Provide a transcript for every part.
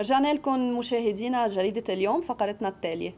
رجعنا لكم مشاهدينا جريدة اليوم فقرتنا التالية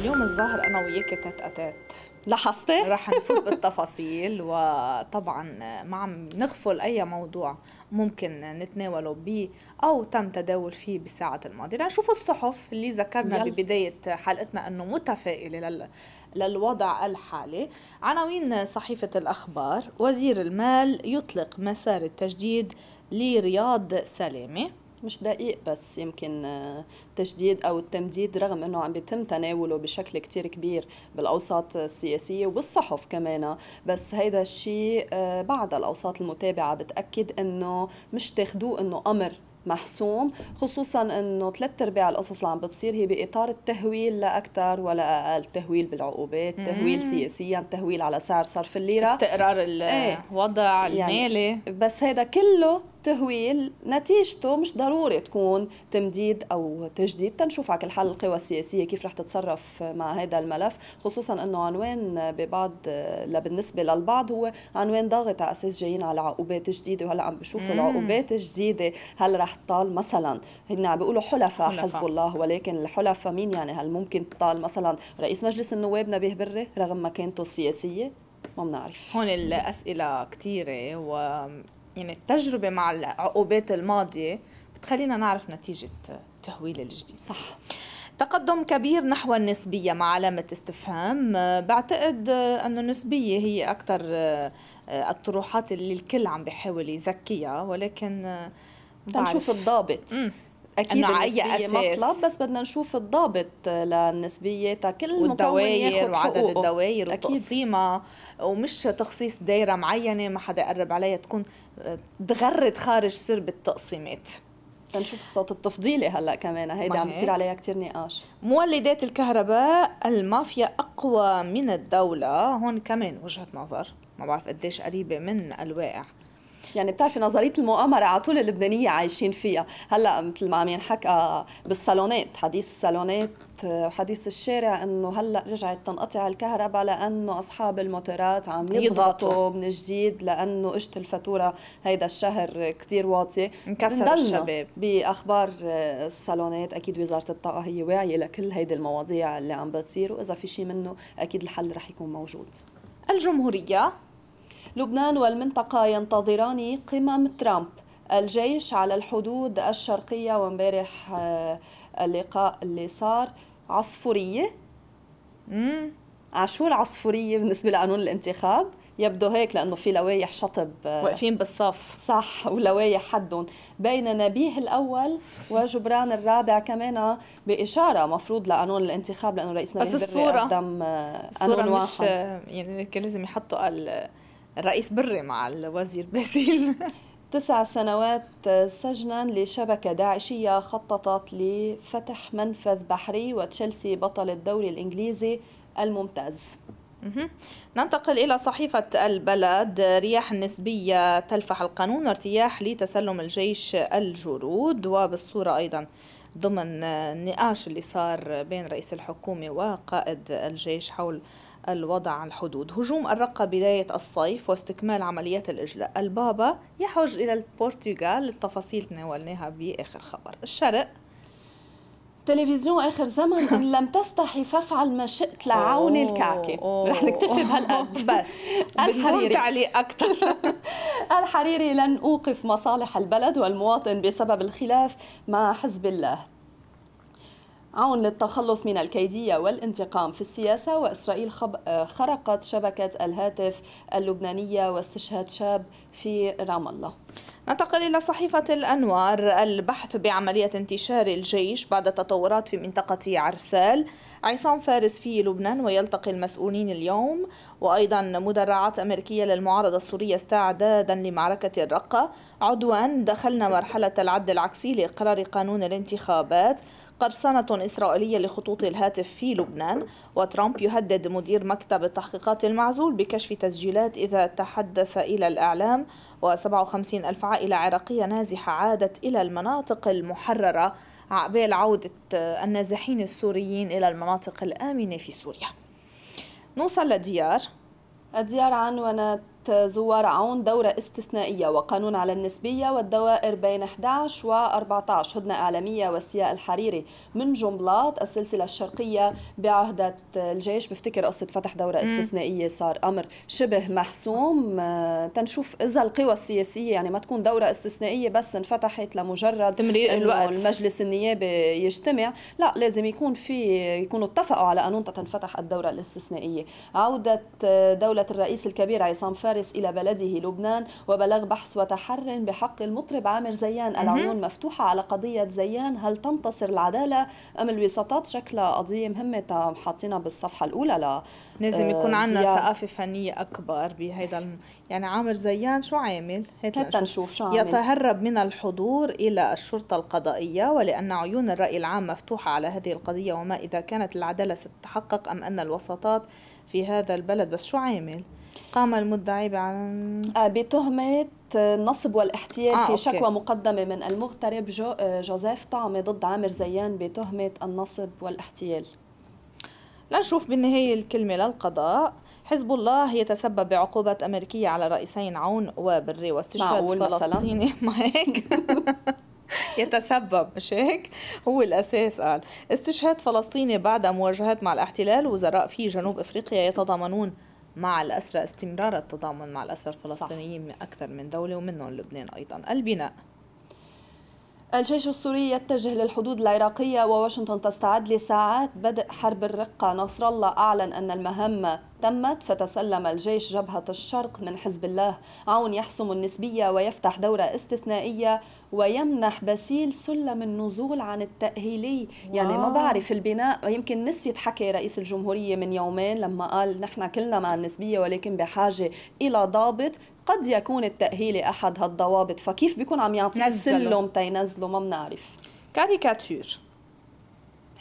اليوم الظاهر أنا وياك أتات لاحظتي؟ رح نفوت بالتفاصيل وطبعا ما عم نغفل اي موضوع ممكن نتناوله به او تم تداول فيه بالساعات الماضيه، نشوف الصحف اللي ذكرنا يل. ببدايه حلقتنا انه متفائله لل... للوضع الحالي. عناوين صحيفه الاخبار وزير المال يطلق مسار التجديد لرياض سلامه مش دقيق بس يمكن آه، تشديد او التمديد رغم انه عم بيتم تناوله بشكل كتير كبير بالاوساط السياسيه وبالصحف كمان بس هيدا الشيء آه، بعد الاوساط المتابعه بتاكد انه مش تاخدوه انه امر محسوم خصوصا انه ثلاث ارباع القصص اللي عم بتصير هي باطار التهويل لا اكثر ولا اقل تهويل بالعقوبات تهويل سياسيا تهويل على سعر صرف الليره استقرار إيه. الوضع يعني المالي بس هذا كله تهويل نتيجته مش ضروري تكون تمديد او تجديد تنشوف على كل حال القوى السياسيه كيف رح تتصرف مع هذا الملف خصوصا انه عنوان ببعض بالنسبه للبعض هو عنوان ضاغط على اساس جايين على عقوبات جديده وهلا عم بشوفوا العقوبات الجديده هل رح تطال مثلا هن عم بيقولوا حلفاء حزب الله ولكن الحلفاء مين يعني هل ممكن تطال مثلا رئيس مجلس النواب نبيه بري رغم مكانته السياسيه ما بنعرف هون الاسئله كثيره و يعني التجربه مع العقوبات الماضيه بتخلينا نعرف نتيجه تهويل الجديد صح تقدم كبير نحو النسبية مع علامة استفهام بعتقد أن النسبية هي أكثر الطروحات اللي الكل عم بيحاول يزكيها ولكن نشوف الضابط اكيد اي أساس. مطلب بس بدنا نشوف الضابط للنسبيه كل الدوائر وعدد الدوائر وتقسيمها ومش تخصيص دايره معينه ما حدا يقرب عليها تكون آه، تغرد خارج سرب التقسيمات تنشوف الصوت التفضيلي هلا كمان هيدا عم يصير عليها كثير نقاش مولدات الكهرباء المافيا اقوى من الدوله هون كمان وجهه نظر ما بعرف قديش قريبه من الواقع يعني بتعرفي نظريه المؤامره على طول اللبنانيه عايشين فيها هلا مثل ما عم ينحكى بالصالونات حديث الصالونات وحديث الشارع انه هلا رجعت تنقطع الكهرباء لانه اصحاب الموتورات عم يضغطوا من جديد لانه اجت الفاتوره هيدا الشهر كثير واطيه انكسر الشباب باخبار الصالونات اكيد وزاره الطاقه هي واعيه لكل هيدي المواضيع اللي عم بتصير واذا في شيء منه اكيد الحل رح يكون موجود الجمهوريه لبنان والمنطقة ينتظران قمم ترامب الجيش على الحدود الشرقية وامبارح آه، اللقاء اللي صار عصفورية مم. آه، العصفورية بالنسبة لقانون الانتخاب يبدو هيك لأنه في لوايح شطب آه، واقفين بالصف صح ولوايح حدهم بين نبيه الأول وجبران الرابع كمان بإشارة مفروض لقانون الانتخاب لأنه رئيس نبيه بس الصورة قدم الصورة مش واحد. مش يعني لازم يحطوا الرئيس بري مع الوزير باسيل تسع سنوات سجنا لشبكة داعشية خططت لفتح منفذ بحري وتشيلسي بطل الدوري الإنجليزي الممتاز ننتقل إلى صحيفة البلد رياح نسبية تلفح القانون وارتياح لتسلم الجيش الجرود وبالصورة أيضا ضمن النقاش اللي صار بين رئيس الحكومة وقائد الجيش حول الوضع على الحدود هجوم الرقة بداية الصيف واستكمال عمليات الإجلاء البابا يحج إلى البرتغال التفاصيل تناولناها بآخر خبر الشرق تلفزيون اخر زمن ان لم تستحي فافعل ما شئت لعون الكعكه رح نكتفي بهالقد بس الحريري تعليق اكثر الحريري لن اوقف مصالح البلد والمواطن بسبب الخلاف مع حزب الله عون للتخلص من الكيدية والانتقام في السياسة وإسرائيل آه، خرقت شبكة الهاتف اللبنانية واستشهاد شاب في رام الله ننتقل إلى صحيفة الأنوار البحث بعملية انتشار الجيش بعد تطورات في منطقة عرسال عصام فارس في لبنان ويلتقي المسؤولين اليوم وأيضا مدرعات أمريكية للمعارضة السورية استعدادا لمعركة الرقة عدوان دخلنا مرحلة العد العكسي لإقرار قانون الانتخابات قرصنة إسرائيلية لخطوط الهاتف في لبنان وترامب يهدد مدير مكتب التحقيقات المعزول بكشف تسجيلات إذا تحدث إلى الإعلام و57 ألف عائلة عراقية نازحة عادت إلى المناطق المحررة عقبال عودة النازحين السوريين إلى المناطق الآمنة في سوريا نوصل لديار الديار عنونت زوار عون دورة استثنائية وقانون على النسبية والدوائر بين 11 و 14 هدنة إعلامية وسياء الحريري من جملات السلسلة الشرقية بعهدة الجيش بفتكر قصة فتح دورة استثنائية صار أمر شبه محسوم آه، تنشوف إذا القوى السياسية يعني ما تكون دورة استثنائية بس انفتحت لمجرد تمرير الوقت المجلس النيابي يجتمع لا لازم يكون في يكونوا اتفقوا على قانون تنفتح الدورة الاستثنائية عودة آه، دولة الرئيس الكبير عصام فارس الحارس إلى بلده لبنان وبلغ بحث وتحر بحق المطرب عامر زيان العيون مفتوحة على قضية زيان هل تنتصر العدالة أم الوساطات شكلها قضية مهمة حاطينها بالصفحة الأولى لا لازم آه، يكون عندنا ثقافة فنية أكبر بهيدا الم... يعني عامر زيان شو عامل؟ هات نشوف شو عامل يتهرب من الحضور إلى الشرطة القضائية ولأن عيون الرأي العام مفتوحة على هذه القضية وما إذا كانت العدالة ستتحقق أم أن الوساطات في هذا البلد بس شو عامل؟ قام المدعي بعن آه، بتهمة النصب والاحتيال آه في أوكي. شكوى مقدمة من المغترب جو آه، جوزيف طعمي ضد عامر زيان بتهمة النصب والاحتيال لنشوف بالنهاية الكلمة للقضاء حزب الله يتسبب بعقوبات أمريكية على رئيسين عون وبري واستشهاد فلسطيني ما هيك يتسبب مش هيك هو الأساس قال استشهاد فلسطيني بعد مواجهات مع الاحتلال وزراء في جنوب أفريقيا يتضامنون مع الأسرى استمرار التضامن مع الأسرى الفلسطينيين من أكثر من دولة ومنهم لبنان أيضا البناء الجيش السوري يتجه للحدود العراقية وواشنطن تستعد لساعات بدء حرب الرقة نصر الله أعلن أن المهمة تمت فتسلم الجيش جبهة الشرق من حزب الله عون يحسم النسبية ويفتح دورة استثنائية ويمنح باسيل سلم النزول عن التأهيلي واو. يعني ما بعرف البناء يمكن نسيت حكي رئيس الجمهورية من يومين لما قال نحن كلنا مع النسبية ولكن بحاجة إلى ضابط قد يكون التأهيلي أحد هالضوابط فكيف بيكون عم يعطي سلم تينزله ما بنعرف كاريكاتير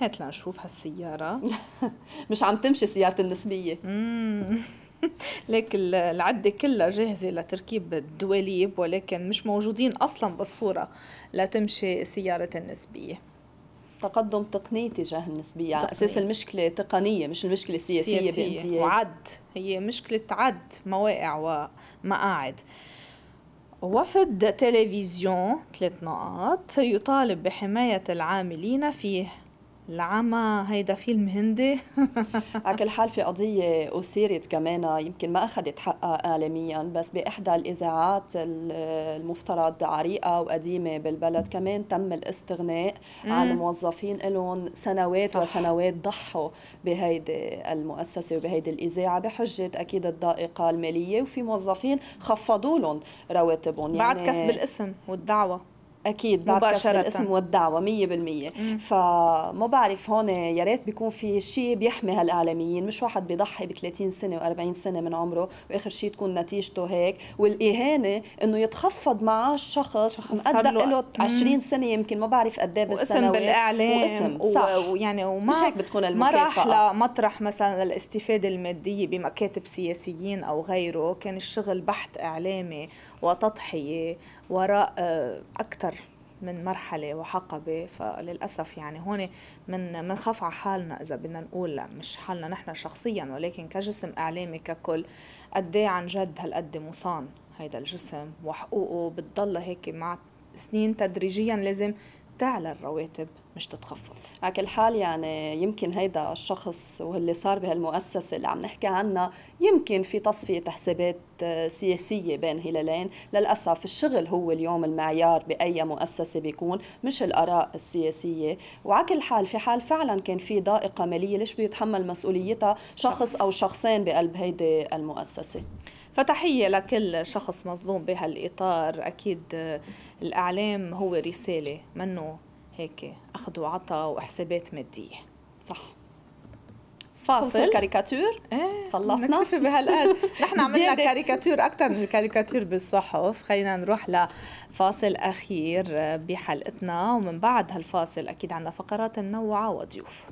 هات لنشوف هالسيارة مش عم تمشي سيارة النسبية ليك العدة كلها جاهزة لتركيب الدواليب ولكن مش موجودين أصلا بالصورة لتمشي سيارة النسبية تقدم تقني تجاه النسبية على يعني أساس المشكلة تقنية مش المشكلة سياسية, سياسية بامتياز وعد هي مشكلة عد مواقع ومقاعد وفد تلفزيون ثلاث نقاط يطالب بحماية العاملين فيه العمى هيدا فيلم هندي على كل حال في قضية أثيرت كمان يمكن ما أخذت حقها إعلاميا بس بإحدى الإذاعات المفترض عريقة وقديمة بالبلد كمان تم الاستغناء عن موظفين لهم سنوات صح. وسنوات ضحوا بهيدي المؤسسة وبهيدي الإذاعة بحجة أكيد الضائقة المالية وفي موظفين خفضوا لهم رواتبهم يعني بعد كسب الاسم والدعوة اكيد بعد مباشرة. الاسم والدعوه 100% فما بعرف هون يا ريت بيكون في شيء بيحمي هالاعلاميين مش واحد بيضحي ب 30 سنه و40 سنه من عمره واخر شيء تكون نتيجته هيك والاهانه انه يتخفض معاش شخص, شخص مقدر له 20 سنه يمكن ما بعرف قد ايه بالسنه واسم بالاعلام واسم صح ويعني وما مش هيك بتكون المكافاه ما راح لمطرح مثلا للاستفاده الماديه بمكاتب سياسيين او غيره كان الشغل بحث اعلامي وتضحيه وراء آه، اكثر من مرحلة وحقبة فللأسف يعني هون من منخاف على حالنا إذا بدنا نقول مش حالنا نحن شخصيا ولكن كجسم إعلامي ككل قد إيه عن جد هالقد مصان هيدا الجسم وحقوقه بتضل هيك مع سنين تدريجيا لازم تعلى الرواتب مش تتخفض على كل حال يعني يمكن هيدا الشخص واللي صار بهالمؤسسة اللي عم نحكي عنها يمكن في تصفية حسابات آه، سياسية بين هلالين للأسف الشغل هو اليوم المعيار بأي مؤسسة بيكون مش الآراء السياسية وعلى كل حال في حال فعلا كان في ضائقة مالية ليش بده يتحمل مسؤوليتها شخص, شخص أو شخصين بقلب هيدي المؤسسة فتحية لكل شخص مظلوم بهالإطار أكيد آه، الإعلام هو رسالة منه هيك أخذ وعطى وحسابات مادية صح فاصل كاريكاتور ايه خلصنا نكتفي بهالقد نحن عملنا كاريكاتور اكثر من الكاريكاتور بالصحف خلينا نروح لفاصل اخير آه، بحلقتنا ومن بعد هالفاصل اكيد عندنا فقرات منوعه وضيوف